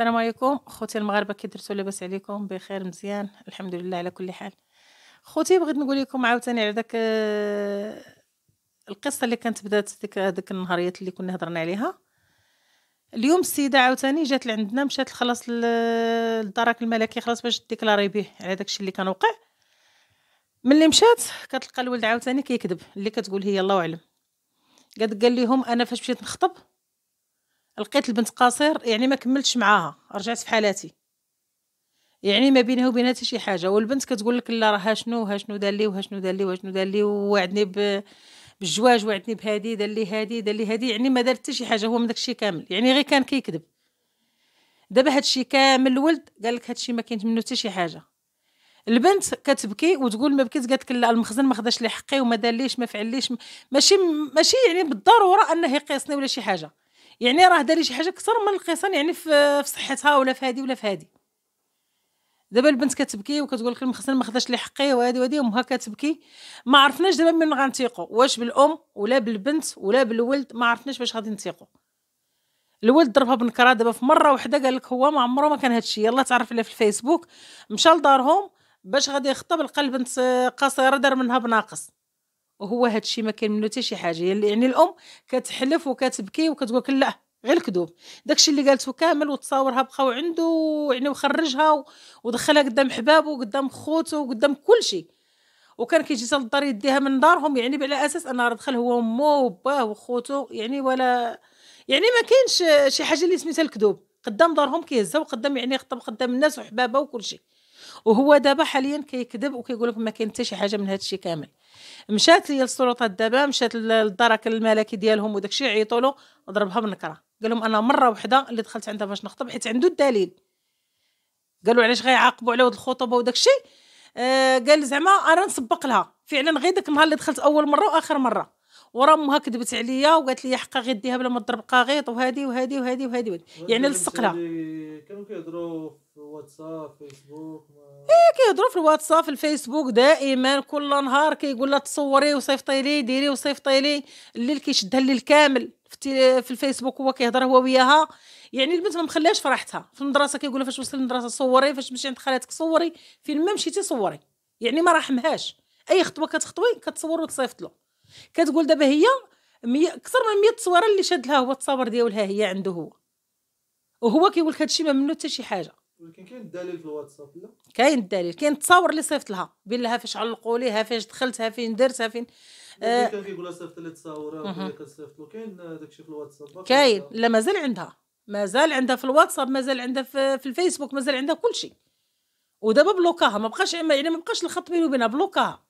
السلام عليكم خوتي المغاربه كي درتو لاباس عليكم بخير مزيان الحمد لله على كل حال خوتي بغيت نقول لكم عاوتاني على داك آه، القصه اللي كانت بدات ديك داك النهاريات اللي كنا هضرنا عليها اليوم السيده عاوتاني جات لعندنا مشات خلاص للدرك الملكي خلاص باش ديكلاري به على داكشي اللي كان وقع ملي مشات كتلقى الولد عاوتاني كيكذب اللي كتقول هي الله اعلم قد قال لهم انا فاش مشيت نخطب لقيت البنت قصير يعني ما كملتش معاها رجعت في حالاتي يعني ما بينها وبينها شي حاجه والبنت كتقول لك لا راه شنو ها شنو دار لي وها شنو دار لي وها شنو دار لي وعدني بالجواج وعدني بهادي دار لي هادي دار لي هادي يعني ما دار حتى شي حاجه هو من داكشي كامل يعني غير كان كيكذب دابا هادشي كامل الولد قال لك هادشي ما كاينش منه حتى شي حاجه البنت كتبكي وتقول ما بكيت قالت لك لا المخزن ما خداش لي حقي وما دارليش ما فعلليش ماشي ماشي يعني بالضروره انه يقيسني ولا شي حاجه يعني راه داري شي حاجه اكثر من القيصان يعني في صحتها ولا في هذه ولا في هذه دابا البنت كتبكي وكتقول لك المخزن ما خداش لي حقي وهذه وهذه امها كتبكي ما عرفناش دابا من غنثيقوا واش بالام ولا بالبنت ولا بالولد ما عرفناش باش غادي نثيقوا الولد ضربها بنكره دابا في مره واحده قال لك هو ما عمره ما كان هادشي يلا تعرف عليه في الفيسبوك مشى لدارهم باش غادي يخطب لقى البنت قصيره دار منها بناقص وهو هادشي ما كاين منه حتى شي حاجه يعني الام كتحلف وكتبكي وكتقول لا غير الكذوب داكشي اللي قالته كامل وتصاورها بقاو عنده يعني وخرجها ودخلها قدام حبابه وقدام خوته وقدام كلشي وكان كيجي حتى للدار يديها من دارهم يعني على اساس انها راه دخل هو ومو وباه وخوته يعني ولا يعني ما كاينش شي حاجه اللي سميتها الكذوب قدام دارهم كيهزها وقدام يعني خطب قدام الناس وحبابه وكلشي وهو دابا حاليا كيكذب وكيقول لك ما كاين حتى شي حاجه من هذا الشيء كامل مشات ليا السلطات دابا مشات للدرك الملكي ديالهم وداكشي عيطوا له ضربها بالنكره قال لهم انا مره وحده اللي دخلت عندها باش نخطب حيت عنده الدليل قالوا علاش غيعاقبوا على ود الخطوبه وداكشي آه قال زعما انا نسبق لها فعلا غير داك النهار اللي دخلت اول مره واخر مره ورا امها كذبت عليا وقالت لي حقا غير ديها بلا ما تضرب قاغيط وهذه وهذه وهذه وهذه يعني لصق كانوا كيهضروا في الواتساب فيسبوك ما... ايه كيهضروا في الواتساب في الفيسبوك دائما كل نهار كيقول لها تصوري وصيفطي لي ديري وصيفطي لي الليل كيشدها الليل كامل في الفيسبوك هو كيهضر هو وياها يعني البنت ما مخليهاش فرحتها في المدرسه كيقول فاش وصل المدرسه صوري فاش مشي عند خالاتك صوري فين ما مشيتي صوري يعني ما راحمهاش اي خطوه كتخطوي كتصور وتصيفط له كتقول دابا هي مي... اكثر من 100 تصويره اللي شاد لها هو التصاور ديالها هي عنده هو وهو كيقول لك هادشي ما منه حتى شي حاجه ولكن كاين الدليل في الواتساب لا كاين الدليل كاين التصاور اللي صيفط لها بين لها فاش علقوا ليها فاش دخلتها فين درتها فين آه كان كيقول لها صيفط لي التصاور كتصيفط له كاين داكشي في الواتساب كاين لا مازال عندها مازال عندها في الواتساب مازال عندها في, في الفيسبوك مازال عندها كلشي ودابا بلوكاها ما بقاش يعني ما بقاش الخط بينه وبينها بلوكاها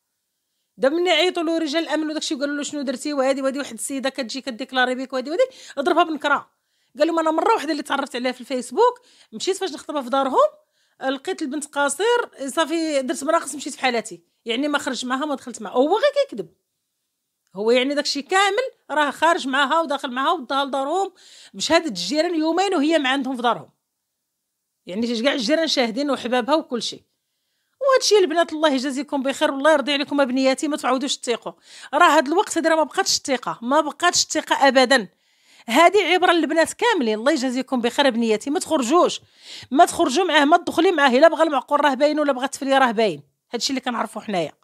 دم عيطوا له رجال الامن وداكشي الشيء قالوا له شنو درتي وهذه وهذه واحد السيده كتجي كديكلاري بك وهذه وهذه ضربها بنكره قال لهم انا مره واحده اللي تعرفت عليها في الفيسبوك مشيت فاش نخطبها في دارهم لقيت البنت قاصير صافي درت مراقص مشيت في حالاتي يعني ما خرج معها ما دخلت معها هو غير كيكذب هو يعني داكشي كامل راه خارج معاها وداخل معاها وداها لدارهم بشهاده الجيران يومين وهي مع عندهم في دارهم يعني كاع الجيران شاهدين وحبابها وكل شيء وهادشي البنات الله يجازيكم بخير والله يرضي عليكم ابنياتي ما تعاودوش تثيقوا راه هاد الوقت هذا ما بقاتش الثقه ما بقاتش الثقه ابدا هذه عبره للبنات كاملين الله يجازيكم بخير ابنياتي ما تخرجوش ما تخرجوا معاه ما تدخلي معاه الا بغى المعقول راه باين ولا بغات تفلي راه باين هادشي اللي كنعرفو حنايا